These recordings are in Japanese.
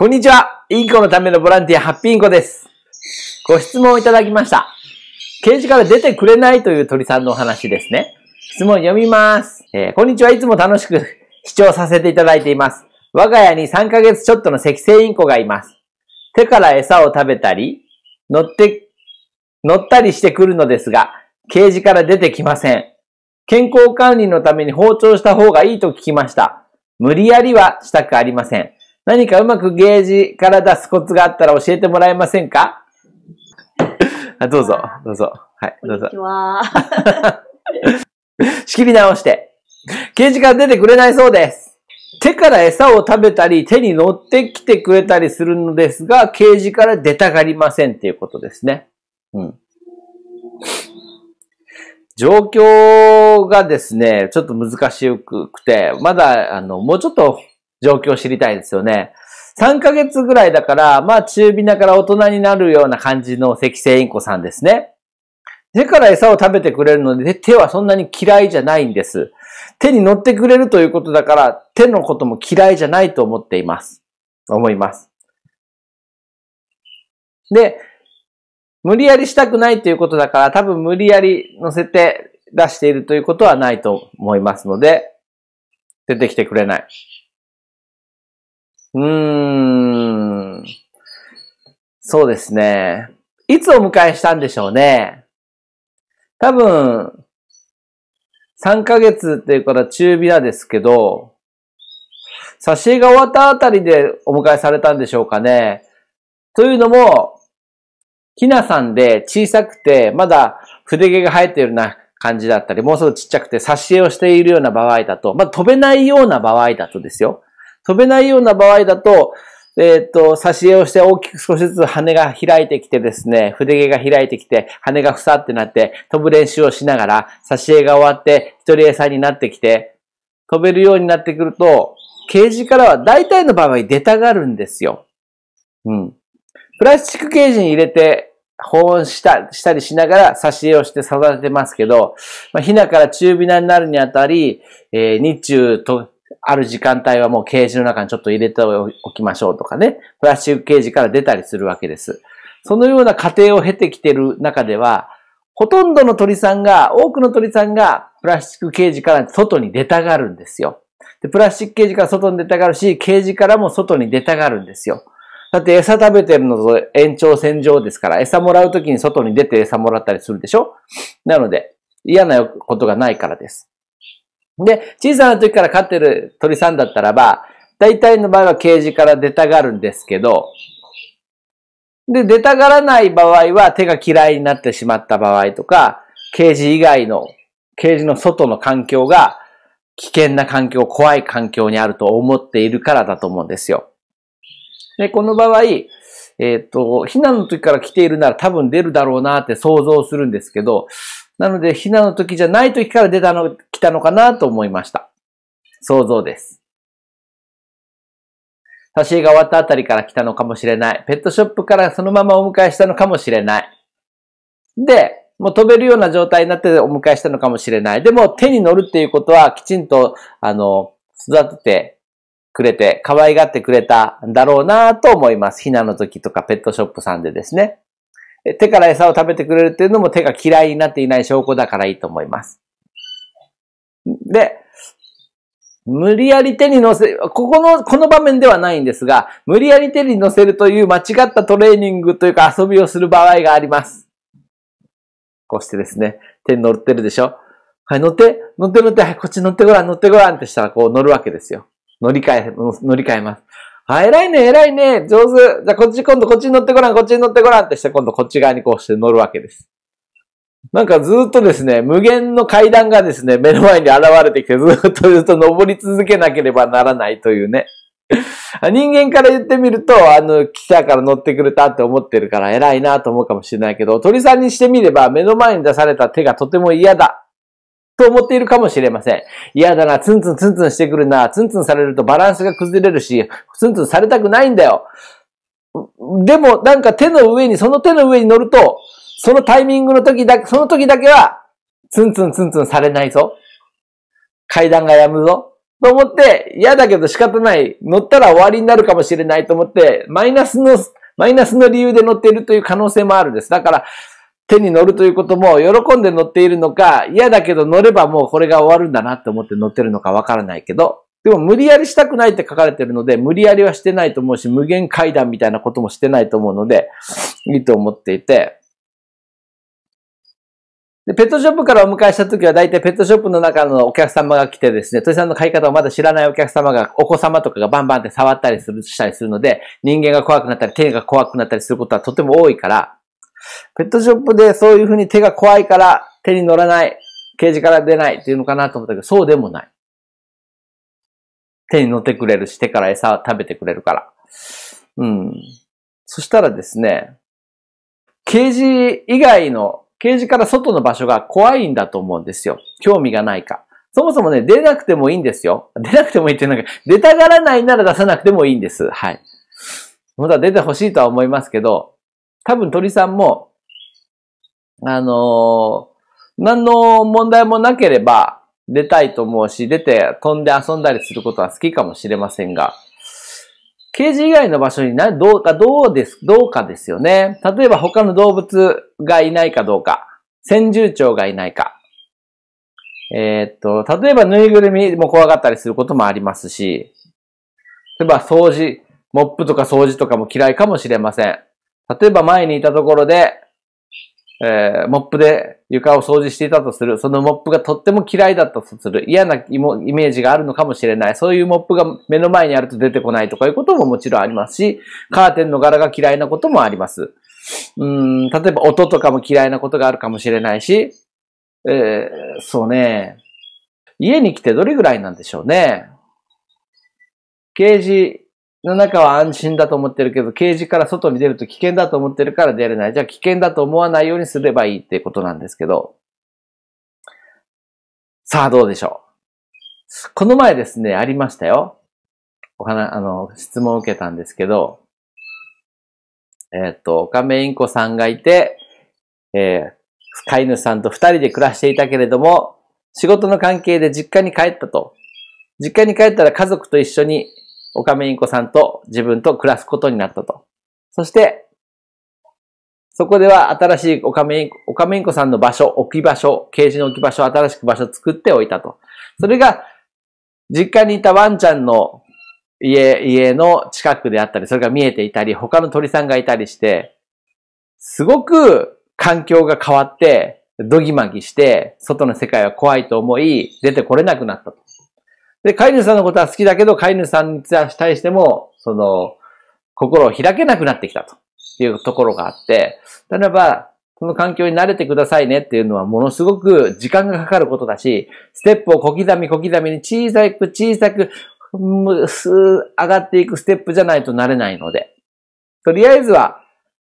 こんにちは。インコのためのボランティア、ハッピーインコです。ご質問をいただきました。ケージから出てくれないという鳥さんのお話ですね。質問読みます。えー、こんにちは。いつも楽しく 視聴させていただいています。我が家に3ヶ月ちょっとの赤星インコがいます。手から餌を食べたり、乗って、乗ったりしてくるのですが、ケージから出てきません。健康管理のために包丁した方がいいと聞きました。無理やりはしたくありません。何かうまくゲージから出すコツがあったら教えてもらえませんかあどうぞ、どうぞ。はい、どうぞ。こんにちは。仕切り直して。ゲージから出てくれないそうです。手から餌を食べたり、手に乗ってきてくれたりするのですが、ケージから出たがりませんっていうことですね。うん。状況がですね、ちょっと難しくて、まだ、あの、もうちょっと状況を知りたいですよね。3ヶ月ぐらいだから、まあ中火なから大人になるような感じの赤星インコさんですね。手から餌を食べてくれるので、手はそんなに嫌いじゃないんです。手に乗ってくれるということだから、手のことも嫌いじゃないと思っています。思います。で、無理やりしたくないということだから、多分無理やり乗せて出しているということはないと思いますので、出てきてくれない。うーん。そうですね。いつお迎えしたんでしょうね。多分、3ヶ月っていうから中火なんですけど、挿絵が終わったあたりでお迎えされたんでしょうかね。というのも、ひなさんで小さくて、まだ筆毛が生えているような感じだったり、もうすぐちっちゃくて挿絵をしているような場合だと、ま飛べないような場合だとですよ。飛べないような場合だと、えっ、ー、と、挿絵をして大きく少しずつ羽が開いてきてですね、筆毛が開いてきて、羽がふさってなって、飛ぶ練習をしながら、挿絵が終わって、一人餌になってきて、飛べるようになってくると、ケージからは大体の場合出たがるんですよ。うん。プラスチックケージに入れて保温したしたりしながら挿絵をして育ててますけど、まあ、ひなから中火なになるにあたり、えー、日中とある時間帯はもうケージの中にちょっと入れておきましょうとかね、プラスチックケージから出たりするわけです。そのような過程を経てきてる中では、ほとんどの鳥さんが、多くの鳥さんがプラスチックケージから外に出たがるんですよ。で、プラスチックケージから外に出たがるし、ケージからも外に出たがるんですよ。だって餌食べてるのと延長線上ですから、餌もらうときに外に出て餌もらったりするでしょなので、嫌なことがないからです。で、小さな時から飼ってる鳥さんだったらば、大体の場合はケージから出たがるんですけど、で、出たがらない場合は手が嫌いになってしまった場合とか、ケージ以外の、ケージの外の環境が危険な環境、怖い環境にあると思っているからだと思うんですよ。で、この場合、えっ、ー、と、避難の時から来ているなら多分出るだろうなって想像するんですけど、なので、避難の時じゃない時から出たの来たのかなと思いました。想像です。差し入が終わったあたりから来たのかもしれない。ペットショップからそのままお迎えしたのかもしれない。で、もう飛べるような状態になってお迎えしたのかもしれない。でも手に乗るっていうことはきちんと、あの、育ててくれて、可愛がってくれたんだろうなと思います。ひなの時とかペットショップさんでですね。手から餌を食べてくれるっていうのも手が嫌いになっていない証拠だからいいと思います。で、無理やり手に乗せ、ここの、この場面ではないんですが、無理やり手に乗せるという間違ったトレーニングというか遊びをする場合があります。こうしてですね、手に乗ってるでしょはい、乗って、乗って乗って、はい、こっち乗ってごらん、乗ってごらんってしたらこう乗るわけですよ。乗り換え、乗り換えます。あ、偉いね、偉いね、上手。じゃあこっち今度こっちに乗ってごらん、こっちに乗ってごらんってして今度こっち側にこうして乗るわけです。なんかずっとですね、無限の階段がですね、目の前に現れてきて、ずっとずっと登り続けなければならないというね。人間から言ってみると、あの、来たから乗ってくれたって思ってるから偉いなと思うかもしれないけど、鳥さんにしてみれば目の前に出された手がとても嫌だと思っているかもしれません。嫌だな、ツンツンツンツンしてくるな、ツンツンされるとバランスが崩れるし、ツンツンされたくないんだよ。でも、なんか手の上に、その手の上に乗ると、そのタイミングの時だけ、その時だけは、ツンツンツンツンされないぞ。階段がやむぞ。と思って、嫌だけど仕方ない。乗ったら終わりになるかもしれないと思って、マイナスの、マイナスの理由で乗っているという可能性もあるです。だから、手に乗るということも、喜んで乗っているのか、嫌だけど乗ればもうこれが終わるんだなって思って乗ってるのかわからないけど、でも無理やりしたくないって書かれてるので、無理やりはしてないと思うし、無限階段みたいなこともしてないと思うので、いいと思っていて、で、ペットショップからお迎えした時は、大体ペットショップの中のお客様が来てですね、鳥さんの飼い方をまだ知らないお客様が、お子様とかがバンバンって触ったりする、したりするので、人間が怖くなったり、手が怖くなったりすることはとても多いから、ペットショップでそういうふうに手が怖いから、手に乗らない、ケージから出ないっていうのかなと思ったけど、そうでもない。手に乗ってくれるし、手から餌を食べてくれるから。うん。そしたらですね、ケージ以外のケージから外の場所が怖いんだと思うんですよ。興味がないか。そもそもね、出なくてもいいんですよ。出なくてもいいってなんか、出たがらないなら出さなくてもいいんです。はい。まだ出てほしいとは思いますけど、多分鳥さんも、あのー、何の問題もなければ出たいと思うし、出て飛んで遊んだりすることは好きかもしれませんが、ケージ以外の場所にな、どうか、どうです、どうかですよね。例えば他の動物がいないかどうか。先住鳥がいないか。えー、っと、例えばぬいぐるみも怖がったりすることもありますし、例えば掃除、モップとか掃除とかも嫌いかもしれません。例えば前にいたところで、えー、モップで床を掃除していたとする、そのモップがとっても嫌いだったとする、嫌なイメージがあるのかもしれない、そういうモップが目の前にあると出てこないとかいうことももちろんありますし、カーテンの柄が嫌いなこともあります。うん、例えば音とかも嫌いなことがあるかもしれないし、えー、そうね。家に来てどれぐらいなんでしょうね。ケージの中は安心だと思ってるけど、ケージから外に出ると危険だと思ってるから出れない。じゃあ危険だと思わないようにすればいいってことなんですけど。さあ、どうでしょう。この前ですね、ありましたよ。お花、あの、質問を受けたんですけど、えー、っと、オメインコさんがいて、えー、飼い主さんと二人で暮らしていたけれども、仕事の関係で実家に帰ったと。実家に帰ったら家族と一緒に岡メインコさんと自分と暮らすことになったと。そして、そこでは新しいカメインコ、カメインコさんの場所、置き場所、ケージの置き場所、新しく場所を作っておいたと。それが、実家にいたワンちゃんの家、家の近くであったり、それが見えていたり、他の鳥さんがいたりして、すごく環境が変わって、ドギマギして、外の世界は怖いと思い、出てこれなくなったと。で、飼い主さんのことは好きだけど、飼い主さんに対しても、その、心を開けなくなってきたというところがあって、例えば、この環境に慣れてくださいねっていうのはものすごく時間がかかることだし、ステップを小刻み小刻みに小さく小さく、うん、す上がっていくステップじゃないとなれないので、とりあえずは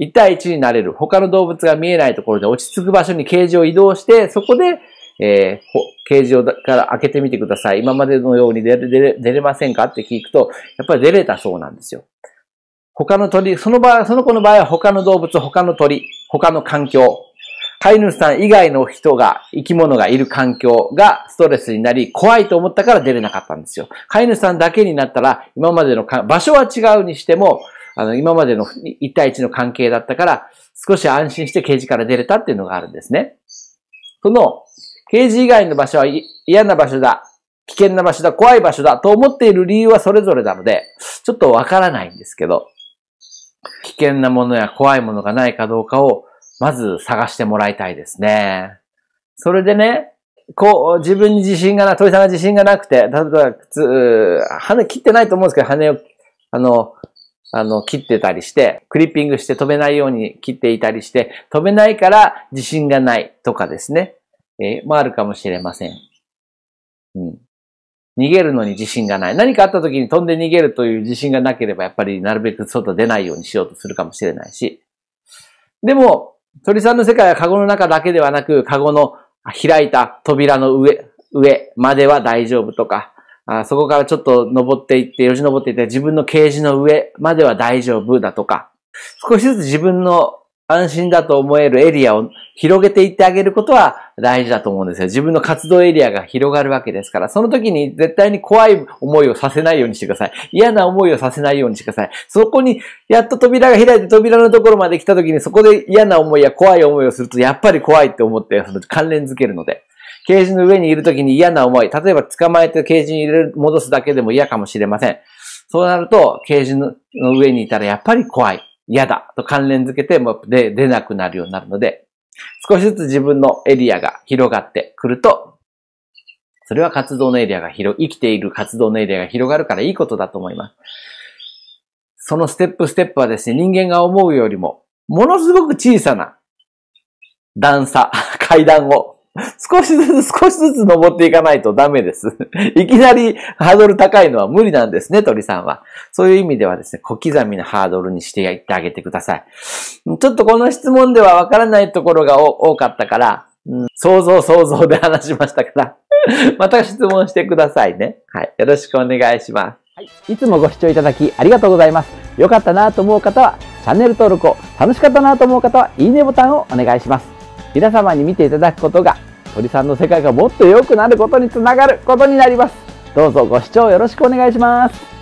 1対1になれる、他の動物が見えないところで落ち着く場所にケージを移動して、そこで、えー、ケージをから開けてみてください。今までのように出れ出れ出れませんかって聞くと、やっぱり出れたそうなんですよ。他の鳥、その場合、その子の場合は他の動物、他の鳥、他の環境、飼い主さん以外の人が、生き物がいる環境がストレスになり、怖いと思ったから出れなかったんですよ。飼い主さんだけになったら、今までの場所は違うにしても、あの、今までの1対1の関係だったから、少し安心してケージから出れたっていうのがあるんですね。その、ケージ以外の場所は嫌な場所だ、危険な場所だ、怖い場所だと思っている理由はそれぞれなので、ちょっとわからないんですけど、危険なものや怖いものがないかどうかを、まず探してもらいたいですね。それでね、こう、自分に自信がな、鳥さんが自信がなくて、例えば、靴、羽切ってないと思うんですけど、羽を、あの、あの、切ってたりして、クリッピングして飛べないように切っていたりして、飛べないから自信がないとかですね。えー、まああるかもしれません。うん。逃げるのに自信がない。何かあった時に飛んで逃げるという自信がなければ、やっぱりなるべく外出ないようにしようとするかもしれないし。でも、鳥さんの世界はカゴの中だけではなく、カゴの開いた扉の上、上までは大丈夫とか、あそこからちょっと登っていって、よじ登っていって、自分のケージの上までは大丈夫だとか、少しずつ自分の安心だと思えるエリアを広げていってあげることは大事だと思うんですよ。自分の活動エリアが広がるわけですから、その時に絶対に怖い思いをさせないようにしてください。嫌な思いをさせないようにしてください。そこに、やっと扉が開いて扉のところまで来た時にそこで嫌な思いや怖い思いをすると、やっぱり怖いって思って関連づけるので。ケージの上にいる時に嫌な思い、例えば捕まえてケージに入れる、戻すだけでも嫌かもしれません。そうなると、ケージの上にいたらやっぱり怖い。嫌だと関連づけてもで出なくなるようになるので、少しずつ自分のエリアが広がってくると、それは活動のエリアが広、生きている活動のエリアが広がるからいいことだと思います。そのステップステップはですね、人間が思うよりも、ものすごく小さな段差、階段を 少しずつ少しずつ登っていかないとダメです。いきなりハードル高いのは無理なんですね、鳥さんは。そういう意味ではですね、小刻みなハードルにしていってあげてください。ちょっとこの質問ではわからないところが多かったから、うん、想像想像で話しましたから また質問してくださいね。はい。よろしくお願いします。はい、いつもご視聴いただきありがとうございます。良かったなと思う方はチャンネル登録を、楽しかったなと思う方はいいねボタンをお願いします。皆様に見ていただくことが鳥さんの世界がもっと良くなることにつながることになりますどうぞご視聴よろしくお願いします